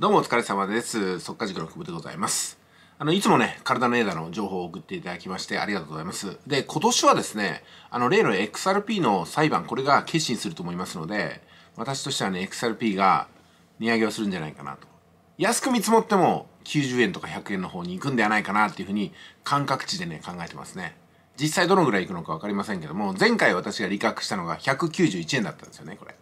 どうもお疲れ様です。速化塾の久保でございます。あの、いつもね、体のエーダの情報を送っていただきましてありがとうございます。で、今年はですね、あの、例の XRP の裁判、これが決心すると思いますので、私としてはね、XRP が値上げをするんじゃないかなと。安く見積もっても90円とか100円の方に行くんではないかなっていうふうに感覚値でね、考えてますね。実際どのぐらい行くのか分かりませんけども、前回私が利確したのが191円だったんですよね、これ。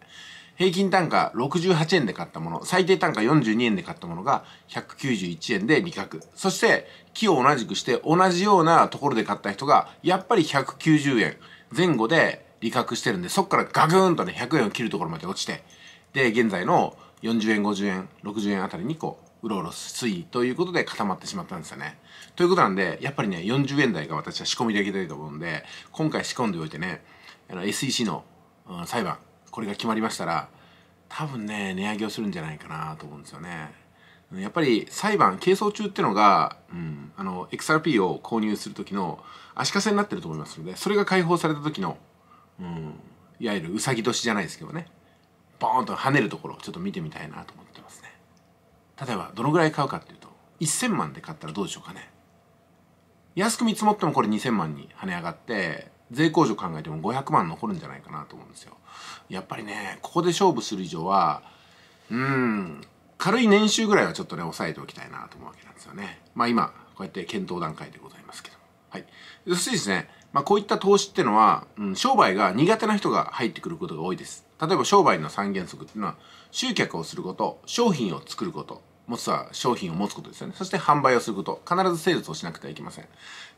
平均単価68円で買ったもの、最低単価42円で買ったものが191円で利確。そして、木を同じくして同じようなところで買った人が、やっぱり190円前後で利確してるんで、そっからガクーンとね、100円を切るところまで落ちて、で、現在の40円、50円、60円あたりにこう、うろうろ推移ということで固まってしまったんですよね。ということなんで、やっぱりね、40円台が私は仕込みでいきたいと思うんで、今回仕込んでおいてね、SEC の、うん、裁判、これが決まりましたら多分ね値上げをするんじゃないかなと思うんですよねやっぱり裁判係争中ってのが、うん、あの XRP を購入する時の足かせになってると思いますのでそれが解放された時の、うん、いわゆるうさぎ年じゃないですけどねボーンと跳ねるところちょっと見てみたいなと思ってますね例えばどのぐらい買うかっていうと1000万で買ったらどうでしょうかね安く見積もってもこれ2000万に跳ね上がって税控除考えても500万残るんじゃないかなと思うんですよやっぱりねここで勝負する以上はうん軽い年収ぐらいはちょっとね抑えておきたいなと思うわけなんですよねまあ今こうやって検討段階でございますけどはいそしてですねまあ、こういった投資ってのは、うん、商売が苦手な人が入ってくることが多いです。例えば商売の三原則っていうのは、集客をすること、商品を作ること、もつは商品を持つことですよね。そして販売をすること。必ずセールスをしなくてはいけません。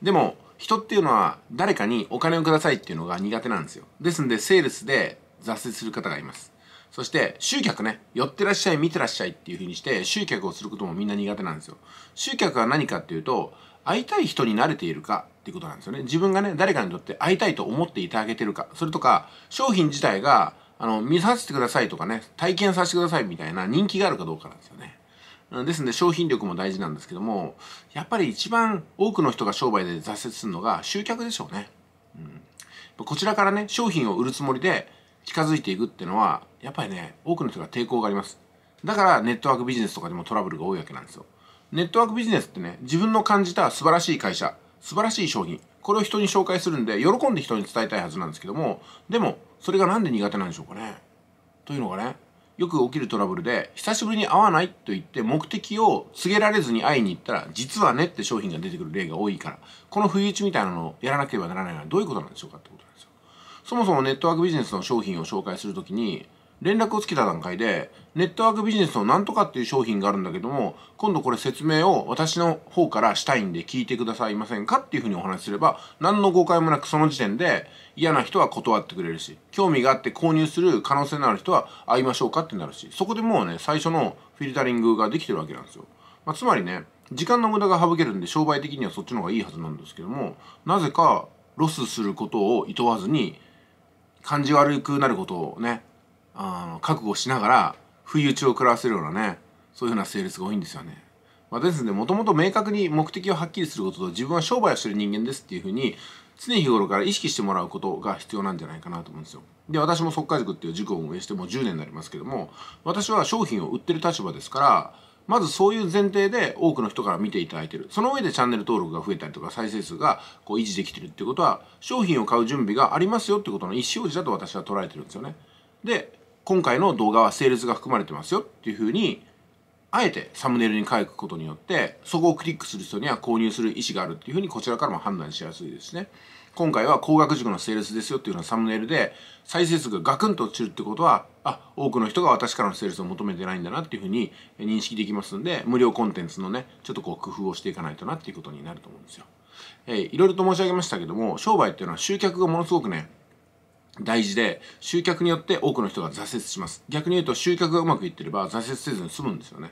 でも、人っていうのは誰かにお金をくださいっていうのが苦手なんですよ。ですんで、セールスで挫折する方がいます。そして、集客ね。寄ってらっしゃい、見てらっしゃいっていうふうにして、集客をすることもみんな苦手なんですよ。集客は何かっていうと、会いたい人に慣れているかっていうことなんですよね。自分がね、誰かにとって会いたいと思っていただけてるか。それとか、商品自体が、あの、見させてくださいとかね、体験させてくださいみたいな人気があるかどうかなんですよね。ですので商品力も大事なんですけどもやっぱり一番多くの人が商売で挫折するのが集客でしょうね、うん、こちらからね商品を売るつもりで近づいていくっていうのはやっぱりね多くの人が抵抗がありますだからネットワークビジネスとかでもトラブルが多いわけなんですよネットワークビジネスってね自分の感じた素晴らしい会社素晴らしい商品これを人に紹介するんで喜んで人に伝えたいはずなんですけどもでもそれが何で苦手なんでしょうかねというのがねよく起きるトラブルで、久しぶりに会わないと言って目的を告げられずに会いに行ったら、実はねって商品が出てくる例が多いから、この不意打ちみたいなのをやらなければならないのはどういうことなんでしょうかってことなんですよ。そもそもネットワークビジネスの商品を紹介するときに、連絡をつけた段階で、ネットワークビジネスのなんとかっていう商品があるんだけども、今度これ説明を私の方からしたいんで聞いてくださいませんかっていうふうにお話しすれば、何の誤解もなくその時点で嫌な人は断ってくれるし、興味があって購入する可能性のある人は会いましょうかってなるし、そこでもうね、最初のフィルタリングができてるわけなんですよ。まあ、つまりね、時間の無駄が省けるんで商売的にはそっちの方がいいはずなんですけども、なぜかロスすることを厭わずに、感じ悪くなることをね、あの覚悟しながら不意打ちを食らわせるようなねそういうふうな性別が多いんですよね。まあ、ですのでもともと明確に目的をはっきりすることと自分は商売をしてる人間ですっていうふうに常日頃から意識してもらうことが必要なんじゃないかなと思うんですよ。で私も即化塾っていう塾を運営してもう10年になりますけども私は商品を売ってる立場ですからまずそういう前提で多くの人から見ていただいてる。その上でチャンネル登録が増えたりとか再生数がこう維持できてるってことは商品を買う準備がありますよってことの意思表示だと私は捉えてるんですよね。で、今回の動画はセールスが含まれてますよっていうふうにあえてサムネイルに書くことによってそこをクリックする人には購入する意思があるっていうふうにこちらからも判断しやすいですね今回は工学塾のセールスですよっていうのはサムネイルで再生数がガクンと落ちるってことはあ多くの人が私からのセールスを求めてないんだなっていうふうに認識できますんで無料コンテンツのねちょっとこう工夫をしていかないとなっていうことになると思うんですよえー、いろいろと申し上げましたけども商売っていうのは集客がものすごくね大事で集客によって多くの人が挫折します逆に言うと集客がうまくいってれば挫折せずに済むんですよね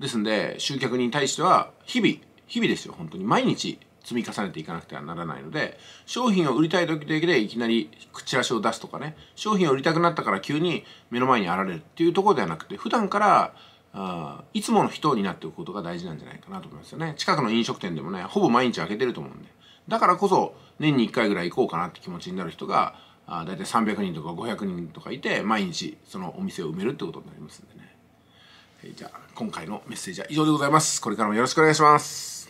ですんで集客に対しては日々日々ですよ本当に毎日積み重ねていかなくてはならないので商品を売りたい時だけでいきなりチラシを出すとかね商品を売りたくなったから急に目の前にあられるっていうところではなくて普段からあいつもの人になっておくことが大事なんじゃないかなと思いますよね近くの飲食店でもねほぼ毎日開けてると思うんでだからこそ年に1回ぐらい行こうかなって気持ちになる人があ大体300人とか500人とかいて毎日そのお店を埋めるってことになりますんでね、えー、じゃあ今回のメッセージは以上でございますこれからもよろしくお願いします